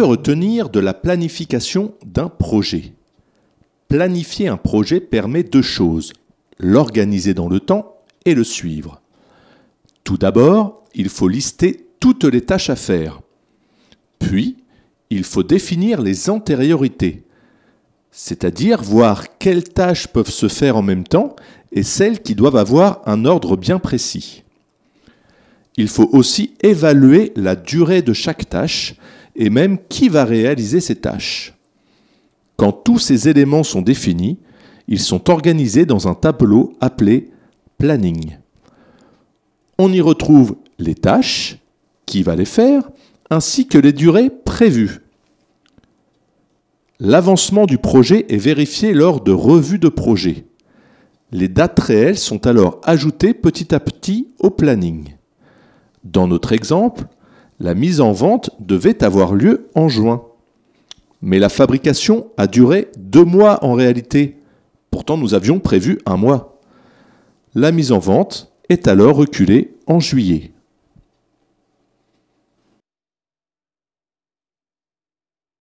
retenir de la planification d'un projet Planifier un projet permet deux choses, l'organiser dans le temps et le suivre. Tout d'abord, il faut lister toutes les tâches à faire. Puis, il faut définir les antériorités, c'est-à-dire voir quelles tâches peuvent se faire en même temps et celles qui doivent avoir un ordre bien précis. Il faut aussi évaluer la durée de chaque tâche et même qui va réaliser ces tâches. Quand tous ces éléments sont définis, ils sont organisés dans un tableau appelé planning. On y retrouve les tâches, qui va les faire, ainsi que les durées prévues. L'avancement du projet est vérifié lors de revues de projet. Les dates réelles sont alors ajoutées petit à petit au planning. Dans notre exemple, la mise en vente devait avoir lieu en juin. Mais la fabrication a duré deux mois en réalité. Pourtant, nous avions prévu un mois. La mise en vente est alors reculée en juillet.